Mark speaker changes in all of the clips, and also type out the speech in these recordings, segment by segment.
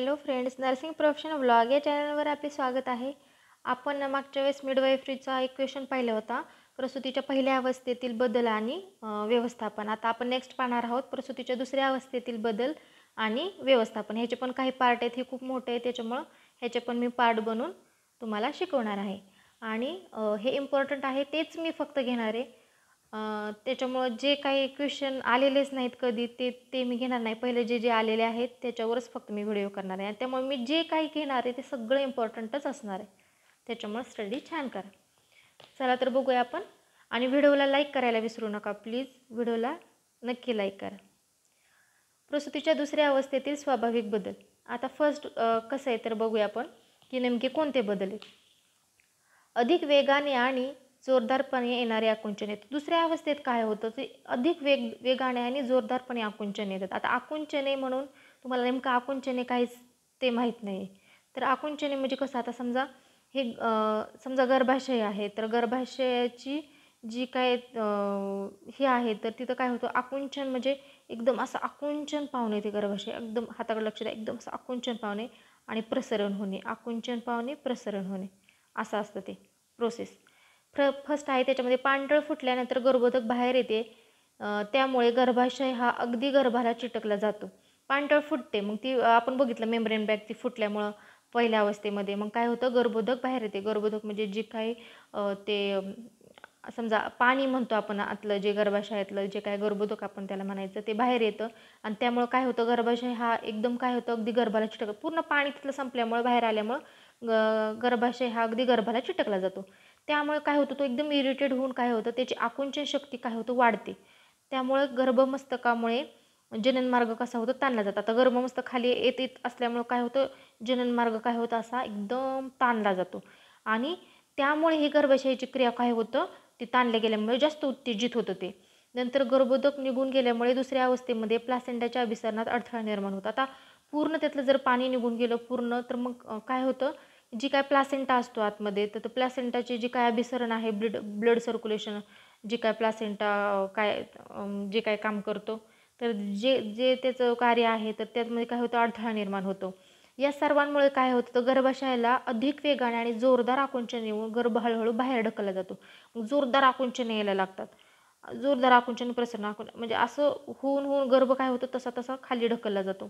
Speaker 1: hello friends nursing profession vlog या चॅनलवर आपले स्वागत आहे आपण मागच्या वेळेस मिडवाईफ्रीचा एक क्वेश्चन पाहिला होता प्रसूतीच्या पहिल्या अवस्थेतील बदल आणि व्यवस्थापन आता आपण नेक्स्ट पाहणार आहोत प्रसूतीच्या दुसऱ्या अवस्थेतील बदल आणि व्यवस्थापन ह्याचे पण काही पार्ट आहेत हे खूप मोठे आहे त्याच्यामुळं ह्याचे पण मी पार्ट बनवून तुम्हाला शिकवणार आहे आणि हे इम्पॉर्टंट आहे तेच मी फक्त घेणार आहे त्याच्यामुळं जे काही क्वेश्चन आलेलेच नाहीत कधी ते ते मी घेणार नाही पहिले जे जे आलेले आहेत त्याच्यावरच फक्त मी व्हिडिओ करणार आहे आणि त्यामुळे मी जे काही घेणार आहे ते सगळं इम्पॉर्टंटच असणार आहे त्याच्यामुळं स्टडी छान करा चला तर बघूया आपण आणि व्हिडिओला लाईक करायला विसरू नका प्लीज व्हिडिओला नक्की लाईक करा प्रसूतीच्या दुसऱ्या अवस्थेतील स्वाभाविक बदल आता फर्स्ट कसं आहे तर बघूया आपण की नेमके कोणते बदल आहेत अधिक वेगाने आणि जोरदारपणे येणारे आकुंचन येतं दुसऱ्या अवस्थेत काय होतं ते अधिक वेग वेगाने आणि जोरदारपणे आकुंचन येतात आता आकुंचने म्हणून तुम्हाला नेमकं आकुंचने काहीच ते माहीत नाही तर आकुंचने म्हणजे कसं आता समजा हे समजा गर्भाशय आहे तर गर्भाशयाची जी काय हे आहे तर तिथं काय होतं आकुंचन म्हणजे एकदम असं आकुंचन पावणे ते गर्भाशय एकदम हाताकडे लक्ष द्या एकदम असं आकुंचन पावणे आणि प्रसरण होणे आकुंचन पावणे प्रसरण होणे असं असतं ते प्रोसेस फ्र फर्स्ट आहे त्याच्यामध्ये पांढरं फुटल्यानंतर गर्भोधक बाहेर येते त्यामुळे गर्भाशय हा अगदी गर्भाला चिटकला जातो पांढळ फुटते मग ती आपण बघितलं मेम्ब्रेन बॅग ती फुटल्यामुळं पहिल्या अवस्थेमध्ये मग काय होतं गर्भोधक बाहेर येते गर्भोदक म्हणजे जे काही ते समजा पाणी म्हणतो आपण आतलं जे गर्भाशयातलं जे काय गर्भोधक आपण त्याला म्हणायचं ते बाहेर येतं आणि त्यामुळं काय होतं गर्भाशय हा एकदम काय होतं अगदी गर्भाला चिटक पूर्ण पाणी तिथलं संपल्यामुळं बाहेर आल्यामुळं ग गर्भाशय हा अगदी गर्भाला चिटकला जातो त्यामुळे काय होतं तो एकदम इरिटेड होऊन काय होतं त्याची आकुंचन शक्ती काय होतं वाढते त्यामुळे गर्भमस्तकामुळे जननमार्ग कसा होतो ताणला जातो आता गर्भमस्तक खाली येत येत असल्यामुळे काय होतं जननमार्ग काय होतं असा एकदम ताणला जातो आणि त्यामुळे ही गर्भाशयाची क्रिया काय होतं ते ताणल्या गेल्यामुळे जास्त उत्तेजित होतं ते नंतर गर्भोदक निघून गेल्यामुळे दुसऱ्या अवस्थेमध्ये प्लासेंडाच्या अभिसरणात अडथळा निर्माण होतो आता पूर्ण त्यातलं जर पाणी निघून गेलं पूर्ण तर मग काय होतं जी काय प्लासेंटा असतो आतमध्ये तर प्लासेंटाची जी काय अभिसरण आहे ब्लड ब्लड सर्क्युलेशन जी काय प्लासेंटा काय जे काय काम करतो तर जे जे त्याचं कार्य आहे तर त्यामध्ये काय होतं अडथळा निर्माण होतो या सर्वांमुळे काय होतं तर गर्भाशयाला अधिक वेगाने आणि जोरदार आकुंचन येऊन गर्भ हळूहळू बाहेर ढकलला जातो जोरदार आकुंचन यायला लागतात जोरदार आकुंचन प्रसरण आकुं म्हणजे असं होऊन होऊन गर्भ काय होतो तसा तसा खाली ढकलला जातो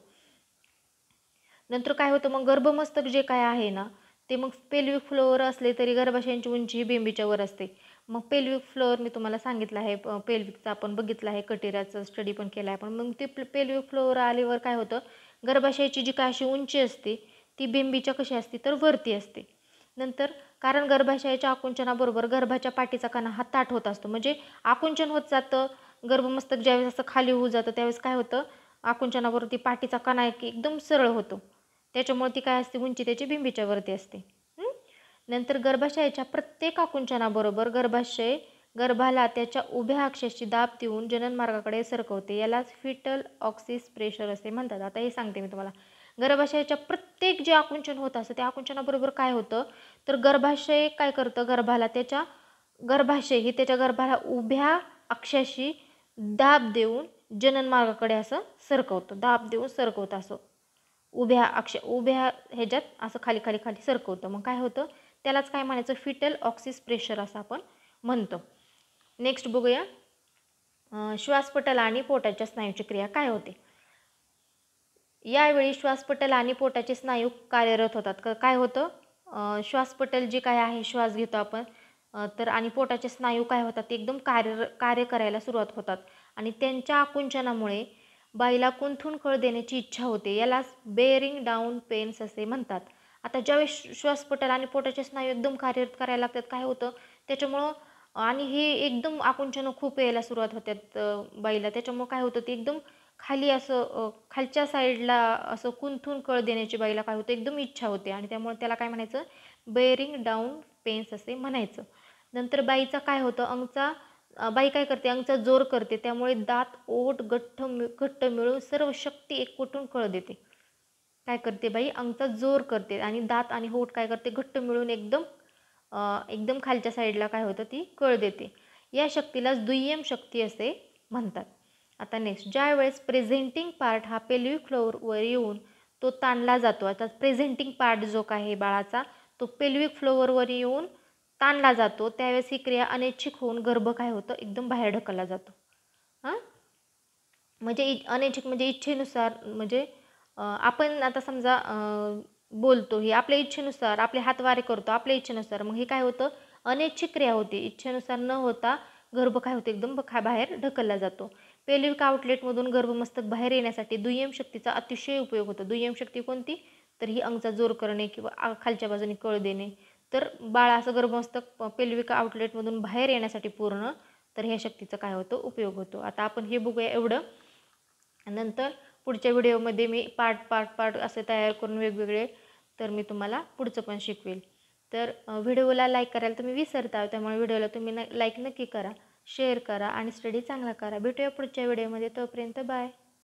Speaker 1: नंतर काय होतं मग गर्भमस्तक जे काय आहे ना ते मग पेल्विक फ्लोअर असले तरी गर्भाशयांची उंची बेंबीच्या वर असते मग पेल्विक फ्लोअर मी तुम्हाला सांगितलं आहे पेल्विकचं आपण बघितलं आहे कटेऱ्याचं स्टडी पण केला आहे पण मग ते पेल्विक फ्लोअर आल्यावर काय होतं गर्भाशयाची जी अशी उंची असते ती बेंबीच्या कशी असते तर वरती असते नंतर कारण गर्भाशयाच्या आकुंचनाबरोबर गर्भाच्या पाठीचा कणा हा ताट होत असतो म्हणजे आकुंचन होत जातं गर्भमस्तक ज्यावेळेस असं खाली होऊ जातं त्यावेळेस काय होतं ती पाठीचा कणा एकदम सरळ होतो त्याच्यामुळे ती काय असते उंची त्याची बिंबीच्या वरती असते नंतर गर्भाशयाच्या प्रत्येक आकुंचनाबरोबर गर्भाशय गर्भाला त्याच्या उभ्या अक्षाची दाब देऊन जननमार्गाकडे सरकवते यालाच फिटल ऑक्सिस प्रेशर असे म्हणतात आता हे सांगते मी तुम्हाला गर्भाशयाच्या प्रत्येक जे आकुंचन होत असतं त्या आकुंचनाबरोबर काय होतं तर गर्भाशय काय करतं गर्भाला त्याच्या गर्भाशय ही त्याच्या गर्भाला उभ्या अक्षाशी दाब देऊन जननमार्गाकडे असं सरकवतं दाब देऊन सरकवत असो उभ्या अक्ष उभ्या ह्याच्यात असं खाली खाली खाली सरकवतं मग काय होतं त्यालाच काय म्हणायचं फिटल ऑक्सिस प्रेशर असं आपण म्हणतो नेक्स्ट बघूया श्वासपटल आणि पोटाच्या स्नायूची क्रिया काय होते यावेळी श्वासपटल आणि पोटाचे स्नायू कार्यरत होतात काय होतं श्वासपटल जे काय आहे श्वास घेतो आपण तर आणि पोटाचे स्नायू काय होतात ते एकदम कार्य कार्य करायला सुरुवात होतात आणि त्यांच्या आकुंचनामुळे बाईला कुंथून कळ देण्याची इच्छा होते यालाच बेअरिंग डाऊन पेन्स असे म्हणतात आता ज्यावेळेस श्वासपटल आणि पोटाचे स्नायू एकदम कार्यरत करायला लागतात काय होतं त्याच्यामुळं आणि हे एकदम आकुंचनं खूप यायला सुरुवात होतात बाईला त्याच्यामुळं काय होतं ते एकदम खाली असं खालच्या साईडला असं कुंथून कळ देण्याची बाईला काय होतं एकदम इच्छा होते आणि त्यामुळे त्याला काय म्हणायचं बेअरिंग डाऊन पेन्स असे म्हणायचं नंतर बाईचा काय होतं अंगचा बाई काय करते अंगचा जोर करते त्यामुळे दात ओठ गठ्ठ घट्ट मिळून सर्व शक्ती एकवटून कळ देते काय करते बाई अंगचा जोर करते आणि दात आणि होठ काय करते घट्ट मिळून एकदम एकदम खालच्या साईडला काय होतं ती कळ देते या शक्तीलाच दुय्यम शक्ती असे म्हणतात आता नेक्स्ट ज्या वेळेस प्रेझेंटिंग पार्ट हा पेल्वी फ्लोअरवर येऊन तो ताणला जातो आता प्रेझेंटिंग पार्ट जो काय आहे बाळाचा तो पेल्विक फ्लोअरवर येऊन ताणला जातो त्यावेळेस ही क्रिया अनैच्छिक होऊन गर्भ काय होतं एकदम बाहेर ढकलला जातो हां म्हणजे अनैच्छिक म्हणजे इच्छेनुसार म्हणजे आपण आता समजा बोलतो हे आपल्या इच्छेनुसार आपले हातवारे करतो आपल्या इच्छेनुसार मग हे काय होतं अनैच्छिक क्रिया होते इच्छेनुसार न होता गर्भ काय होतो एकदम बाहेर ढकलला जातो का आउटलेटमधून गर्भमस्तक बाहेर येण्यासाठी दुय्यम शक्तीचा अतिशय उपयोग होतो दुय्यम शक्ती कोणती तर ही अंगचा जोर करणे किंवा खालच्या बाजूने कळ देणे तर बाळ असं गर्भमस्तक पेल्विका आउटलेटमधून बाहेर येण्यासाठी पूर्ण तर ह्या शक्तीचं काय होतो उपयोग होतो आता आपण हे बघूया एवढं नंतर पुढच्या व्हिडिओमध्ये मी पार्ट पार्ट पार्ट असे तयार करून वेगवेगळे तर मी तुम्हाला पुढचं पण शिकवेल तर व्हिडिओला लाईक करायला तुम्ही विसरता त्यामुळे व्हिडिओला तुम्ही न लाईक नक्की करा शेअर करा आणि स्टडी चांगला करा भेटूया पुढच्या व्हिडिओमध्ये तोपर्यंत बाय